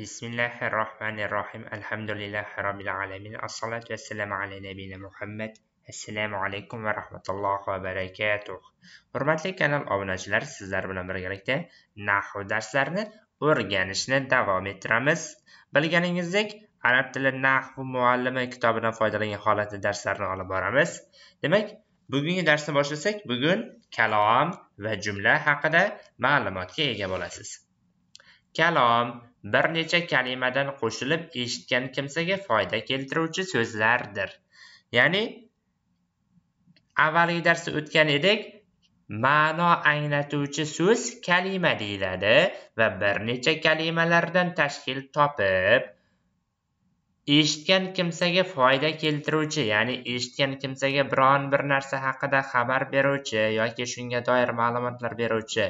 Bismillahir Rahmanir Rahim. Alhamdulillahi Rabbil Alamin. Assalatu vassalamu ala nabiyina Muhammad. Assalomu alaykum va rahmatullohi va barakatuh. Hurmatli kanal obunachilari, sizlar bilan birgalikda nahv darslarini o'rganishni davom ettiramiz. Bilganingizdek, arab tili nahv muallimi kitobidan foydalangan holatda darslarni olib boramiz. Demak, bugungi darsni boshlasak, bugun kalom va jumla haqida ma'lumotga ega bo'lasiz. Kalom bir necha kalimadan qo'shilib eshitgan kimsaga foyda keltiruvchi so'zlardir ya'ni avvalgi darsda o'tgan edik ma'no anglatuvchi so'z kalima deyiladi va bir necha kalimalardan tashkil topib eshitgan kimsaga foyda keltiruvchi ya'ni eshitgan kimsaga biron bir narsa haqida xabar beruvchi yoki shunga doir ma'lumotlar beruvchi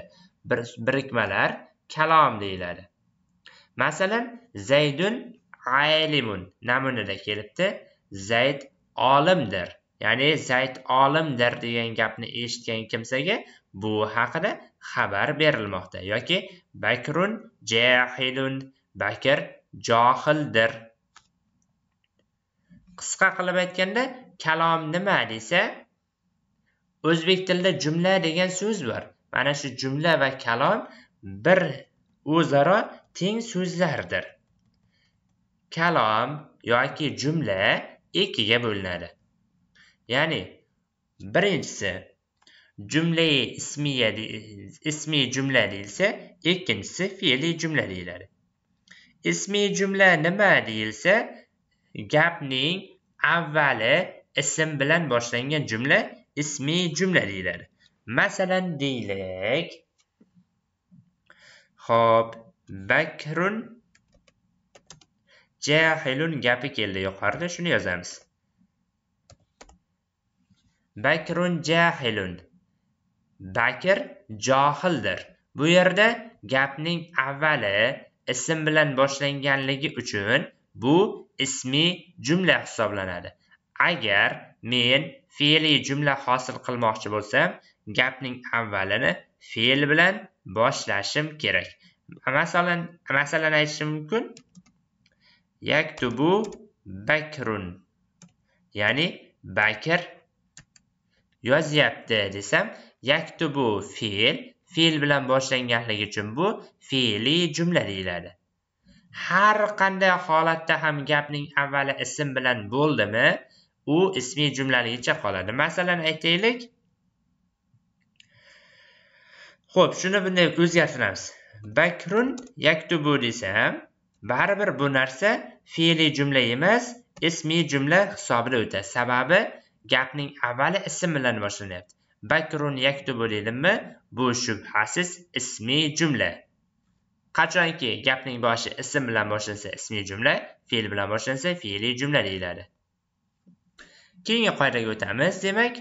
bir birikmalar kalom deyiladi masalan zaydun alimun namunada kelibdi zayd olimdir ya'ni zayd olimdir degan gapni eshitgan kimsaga bu haqida xabar berilmoqda yoki bakrun jahilun bakr johildir qisqa qilib aytganda kalom nima desa o'zbek tilida jumla degan so'z bor mana shu jumla va kalom bir o'zaro teng so'zlardir kalom yoki jumla ikkiga bo'linadi ya'ni birinchisi jumlai ismiya ismiy jumla deyilsa ikkinchisi fe'li jumla deyiladi ismiy jumla nima deyilsa gapning avvali ism bilan boshlangan jumla ismiy jumla deyiladi masalan deylik ho'p bakrun jahilun gapi keldi yuqorida shuni yozamiz bakrun jahilun bakr johildir bu yerda gapning avvali ism bilan boshlanganligi uchun bu ismi jumla hisoblanadi agar men fe'li jumla hosil qilmoqchi bo'lsam gapning avvalini fe'l bilan boshlashim kerak masalan masalan aytishim mumkin yaktubu bakrun ya'ni bakr yozyapti desam yaktubu fe'l fe'l bilan boshlanganligi uchun bu fe'li jumla deyiladi har qanday holatda ham gapning avvali ism bilan bo'ldimi u ismiy jumlaligicha qoladi masalan aytaylik Xo'p, shuni bunday o'zgartiramiz. bakrun yaktubu desam baribir bu narsa fe'li jumla emas ismi jumla hisobida o'tadi sababi gapning avvali ism bilan boshlanyapti bakrun yaktubu dedimmi bu shubhasiz ismi jumla qachonki gapning boshi ism bilan boshlansa ismi jumla fe'l bilan boshlansa fe'li jumla deyiladi keyingi qoidaga o'tamiz demak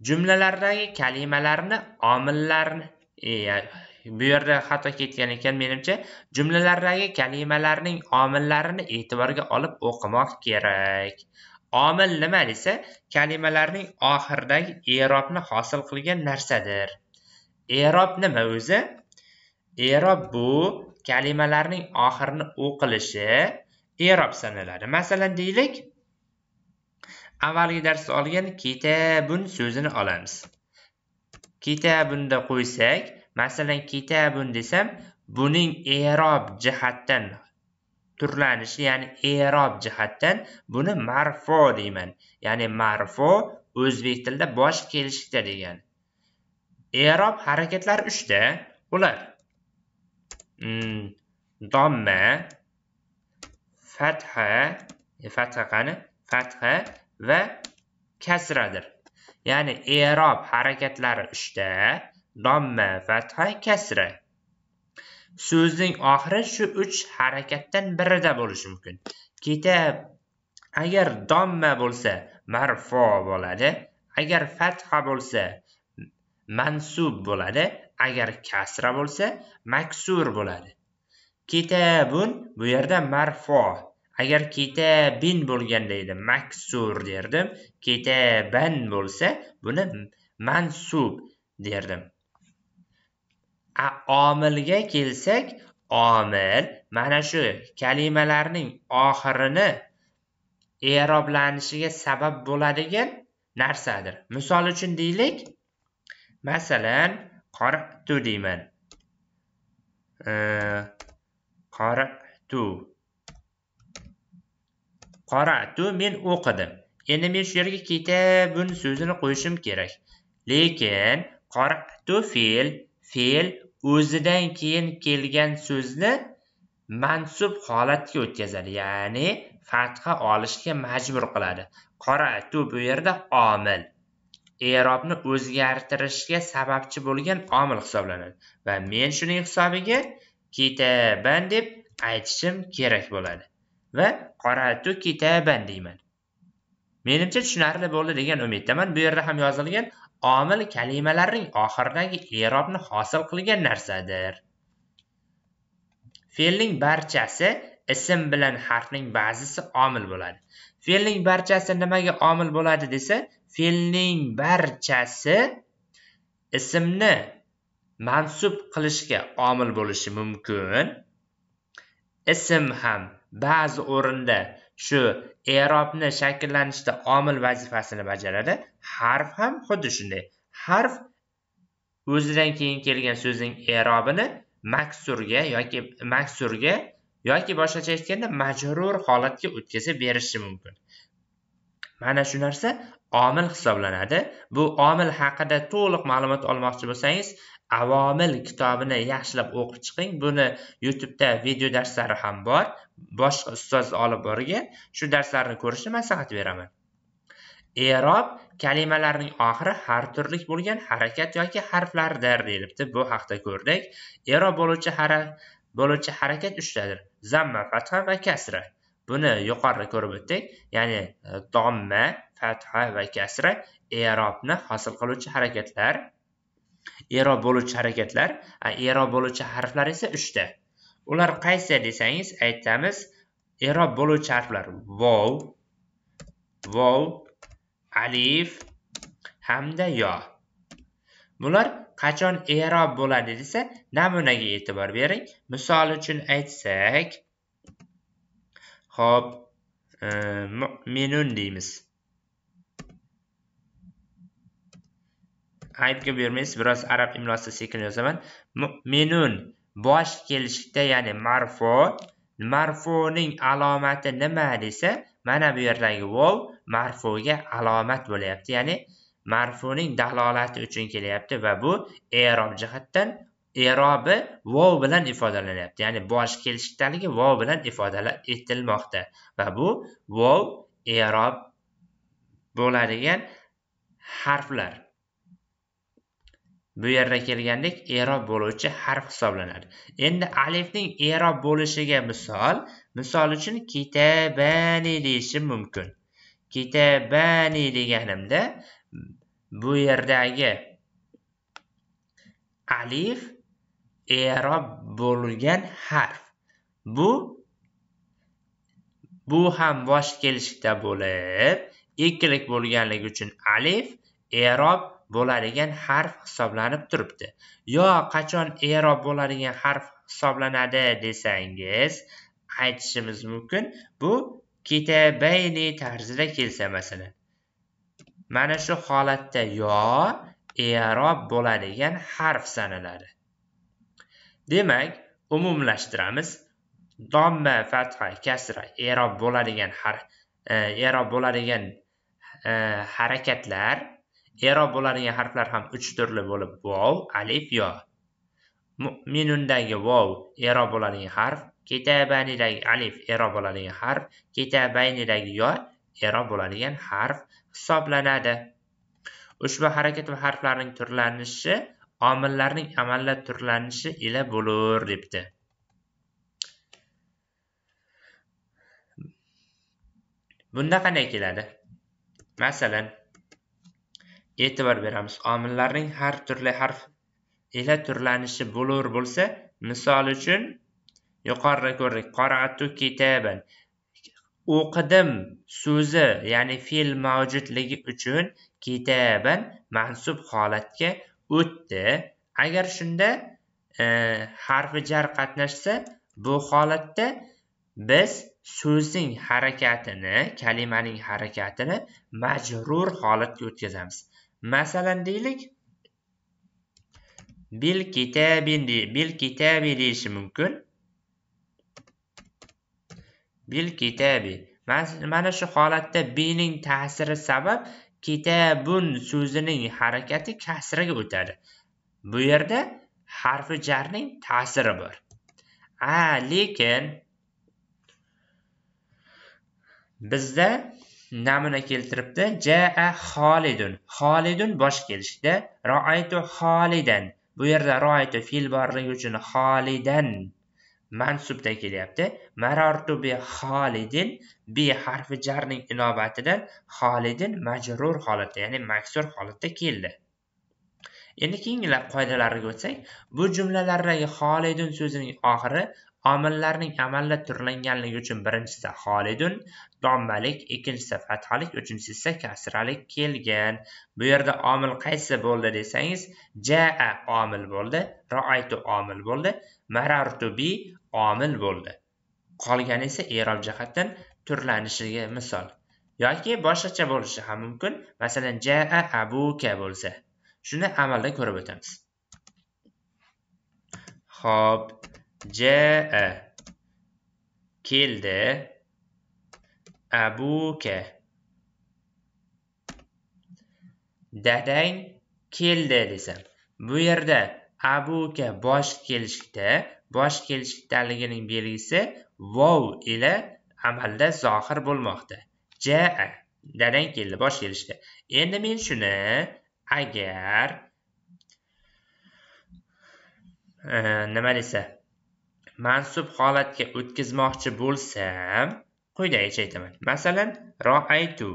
jumlalardagi kalimalarni omillarni e, bu yerda xato ketgan ekan menimcha jumlalardagi kalimalarning omillarini e'tiborga olib o'qimoq kerak omil nima desa kalimalarning oxiridagi erobni hosil qilgan narsadir erob nima o'zi erob bu kalimalarning oxirini o'qilishi erob sanaladi masalan deylik avvalgi darsda olgan kitabun so'zini olamiz kitabunda qo'ysak masalan kitabun desam buning erob jihatdan turlanishi ya'ni erob jihatdan buni marfo deyman ya'ni marfo o'zbek tilida bosh kelishikda degani erob harakatlari uchta ular hmm, domma fatha e, fatha qani fatha va kasradir ya'ni e'rob harakatlari uchta domma fatha kasra so'zning oxiri shu uch harakatdan birida bo'lishi mumkin ketab agar domma bo'lsa marfo bo'ladi agar fatha bo'lsa mansub bo'ladi agar kasra bo'lsa maksur bo'ladi ketabun bu yerda marfo agar keta bin bo'lganda edi maksur derdim keta ban bo'lsa buni mansub derdim a omilga kelsak omil mana shu kalimalarning oxirini eroblanishiga sabab bo'ladigan narsadir misol uchun deylik masalan qoritu deyman qoritu tu men o'qidim endi men shu yerga kitabun so'zini qo'yishim kerak lekin qoratu fe'l fe'l o'zidan keyin kelgan so'zni mansub holatga o'tkazadi ya'ni fatha olishga majbur qiladi qoratu bu yerda omil erobni o'zgartirishga sababchi bo'lgan omil hisoblanadi va men shuning hisobiga ketaman deb aytishim kerak bo'ladi va qaratu kitaban deyman menimcha tushunarli bo'ldi degan umiddaman bu yerda ham yozilgan omil kalimalarning oxiridagi erobni hosil qilgan narsadir fe'lning barchasi ism bilan harfning ba'zisi omil bo'ladi fe'lning barchasi nimaga omil bo'ladi desa fe'lning barchasi ismni mansub qilishga omil bo'lishi mumkin ism ham ba'zi o'rinda shu erobni shakllanishida omil vazifasini bajaradi harf ham xuddi shunday harf o'zidan keyin kelgan so'zning erobini maksurga yoki maksurga yoki boshqacha aytganda majrur holatga o'tkazib berishi mumkin mana shu narsa omil hisoblanadi bu omil haqida to'liq ma'lumot olmoqchi bo'lsangiz avomil kitobini yaxshilab o'qib chiqing buni youtubeda video darslari ham bor boshqa ustoz olib borgan shu darslarni ko'rishni maslahat beraman erob kalimalarning oxiri har turlik bo'lgan harakat yoki harflardir deyilibdi bu haqda ko'rdik erob bo'luvchi bo'luvchi harakat uchtadir zamma fatha va kasra buni yuqorida ko'rib o'tdik ya'ni e, domma fatha va kasra erobni hosil qiluvchi harakatlar ero bo'luvchi harakatlar ero bo'luvchi harflar esa uchta ular qaysi desangiz aytamiz ero bo'luvchi harflar vov vov alif hamda yo bular qachon ero bo'ladi desa namunaga e'tibor bering misol uchun aytsak hop e, mo'minun deymiz aybga bermaysiz biroz arab imlosida sekin yozaman menun bosh kelishda ya'ni marfo marfoning alomati nima desa mana bu yerdagi vov marfoga alomat bo'lyapti ya'ni marfoning dalolati uchun kelyapti va bu erob jihatdan erobi vov bilan ifodalanyapti ya'ni bosh kelishdaligi vov bilan ifodala etilmoqda va bu vov erob bo'ladigan harflar bu yerda kelgandik erob bo'luvchi harf hisoblanadi endi alifning erob bo'lishiga misol misol uchun kitabani deyishim mumkin kitabani deganimda bu yerdagi alif erob bo'lgan harf bu bu ham bosh kelishda bo'lib ikkilik bo'lganligi uchun alif erob bo'ladigan harf hisoblanib turibdi yo qachon e'rob bo'ladigan harf hisoblanadi desangiz aytishimiz mumkin bu kitabayni tarzida kelsa masalan mana shu holatda yo e'rob bo'ladigan harf sanaladi demak umumlashtiramiz domma fatha kasra e'rob bo'ladigan harf e, e'rob bo'ladigan e, harakatlar ero bo'ladigan harflar ham uch turli bo'lib vov alif yo minundagi vov ero bo'ladigan harf kitabanidagi alif ero bo'ladigan harf kitabaynidagi yo ero bo'ladigan harf hisoblanadi ushbu harakat va harflarning turlanishi omillarning amallab turlanishi ila bo'lur debdi bunda qanday keladi masalan e'tibor beramiz omillarning har turli harf ila turlanishi bo'lur bo'lsa misol uchun yuqorida ko'rdik qaratu kitaban o'qidim so'zi ya'ni fe'l mavjudligi uchun kitaban mansub holatga o'tdi agar shunda e, harfi jar qatnashsa bu holatda biz so'zning harakatini kalimaning harakatini majrur holatga o'tkazamiz masalan deylik bil kitabin bil kitabi deyishi mumkin bil kitabi mana shu holatda bining ta'siri sabab kitabun so'zining harakati kasraga o'tadi bu yerda harfi jarning ta'siri bor a lekin bizda namuna keltiribdi jaa xolidun xolidun bosh kelishda roaytu xolidan bu yerda roaytu fe'l borligi uchun xolidan mansubda kelyapti marortu bi xolidin bi harfi jarning inobatidan xolidin majrur holatda ya'ni maksur holatda keldi endi keyingi qoidalariga o'tsak bu jumlalardagi xolidun so'zining oxiri omillarning amalda turlanganligi uchun birinchisida xolidun dommalik ikkinchisi fathalik uchinchisi esa kasralik kelgan bu yerda omil qaysi bo'ldi desangiz jaa omil bo'ldi roaytu omil bo'ldi marartu bi omil bo'ldi qolgani esa erob jihatdan turlanishiga misol yoki boshqacha bo'lishi ham mumkin masalan jaa abuka bo'lsa shuni amalda ko'rib o'tamiz ho'p Ja'a. E. Keldi. Abuka. Dadang keldi desam. Bu yerda abuka bosh kelishda, bosh kelishdaliginin belgisi vov ila amalda zohir bo'lmoqda. Ja'a. E. Dadang keldi bosh kelishda. Endi men shuni agar e, nima desa mansub holatga o'tkazmoqchi bo'lsam quyidagicha aytaman masalan roaytu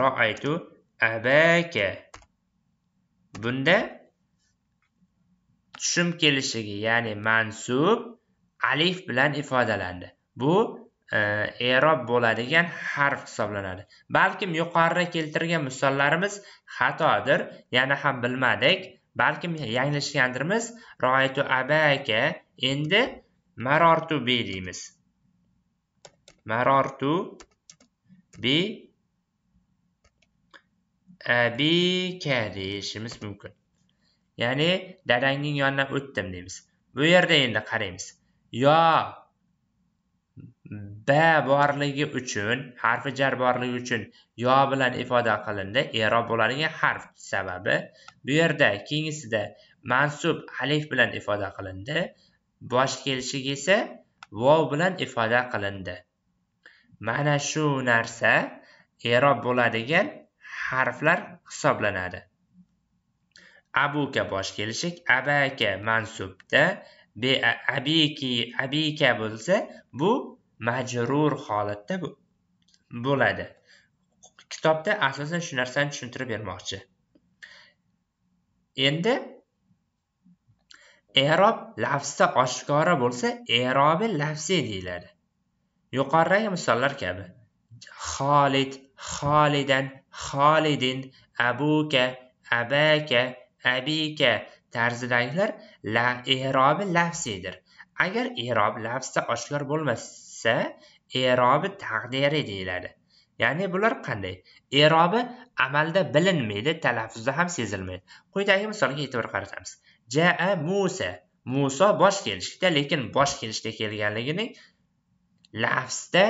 roaytu abaka bunda tushum kelishigi ya'ni mansub alif bilan ifodalandi bu e, erob bo'ladigan harf hisoblanadi balkim yuqorida keltirgan misollarimiz xatodir yana ham bilmadik balkim yanglishgandirmiz roaytu abaka endi marortu b deymiz marortu bi abika e, deyishimiz mumkin ya'ni dadangning yonidan o'tdim deymiz bu yerda endi qaraymiz yo b borligi uchun harfi jar borligi uchun yo bilan ifoda qilindi erob bo'ladigan harf sababi bu yerda keyingisida mansub alif bilan ifoda qilindi bosh kelishiga esa vov bilan ifoda qilindi mana shu narsa erob bo'ladigan harflar hisoblanadi abuka bosh kelishik abaka mansubda abiki abika bo'lsa bu majrur holatda bo'ladi kitobda asosan shu narsani tushuntirib bermoqchi endi erob lafzda oshkora bo'lsa erobi lafzi deyiladi yuqoridagi misollar kabi xolid xolidan xolidin abuka abaka abika tarzidagilar la, erobi lafsiydir agar erob lafzda oshkor bo'lmasa esa e'robi taqdiri deyiladi ya'ni bular qanday e'robi amalda bilinmaydi talaffuzda ham sezilmaydi quyidagi misolga e'tibor qaratamiz jaa musa muso bosh kelishda lekin bosh kelishda kelganligining lafzda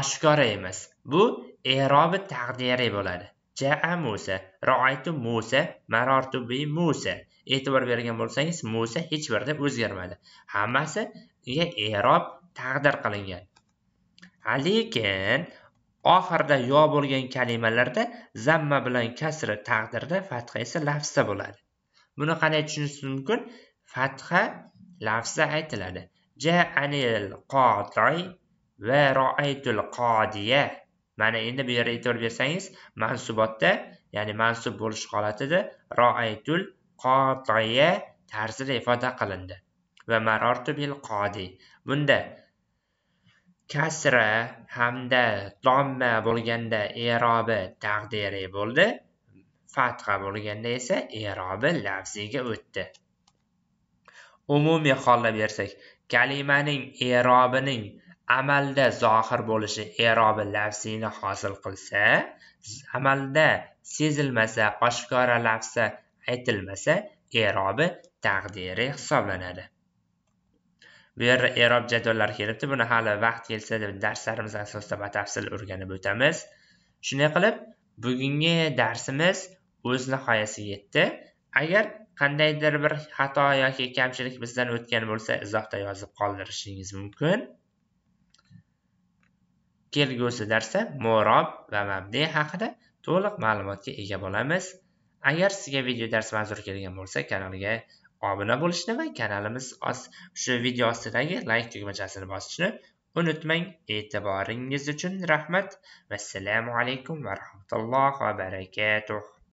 oshkora emas bu e'robi taqdiri bo'ladi jaa musa roaytu musa marortu bi musa e'tibor bergan bo'lsangiz musa hech birida o'zgarmadi hammasiga e'rob taqdir qilingan lekin oxirida yo bo'lgan kalimalarda zamma bilan kasra taqdirda fatha esa lafza bo'ladi buni qanday tushunish mumkin fatha lafza aytiladi jaanil qotay va roaytul qodiya mana endi bu yerda e'tibor bersangiz mansubotda ya'ni mansub bo'lish holatida roaytul qotoya tarzida ifoda qilindi va marortu bil qodi bunda kasra hamda domma bo'lganda e'robi taqdiri bo'ldi fatha bo'lganda esa e'robi lafziga o'tdi umumiy holda bersak kalimaning e'robining amalda zohir bo'lishi e'robi lafzini hosil qilsa amalda sezilmasa oshkora lafza aytilmasa e'robi taqdiri hisoblanadi bu yerda erob jadvallari kelibdi buni hali vaqt kelsa deb darslarimiz asosida batafsil o'rganib o'tamiz shunday qilib bugungi darsimiz o'z nihoyasiga yetdi agar qandaydir bir xato yoki kamchilik bizdan o'tgan bo'lsa izohda yozib qoldirishingiz mumkin kelgusi darsda morob va mabde haqida to'liq ma'lumotga ega bo'lamiz agar sizga video dars manzur kelgan bo'lsa kanalga obuna bo'lishni va kanalimiz shu video ostidagi layk tugmachasini bosishni unutmang e'tiboringiz uchun rahmat vassalomu alaykum va rahmatullohi va barakatuh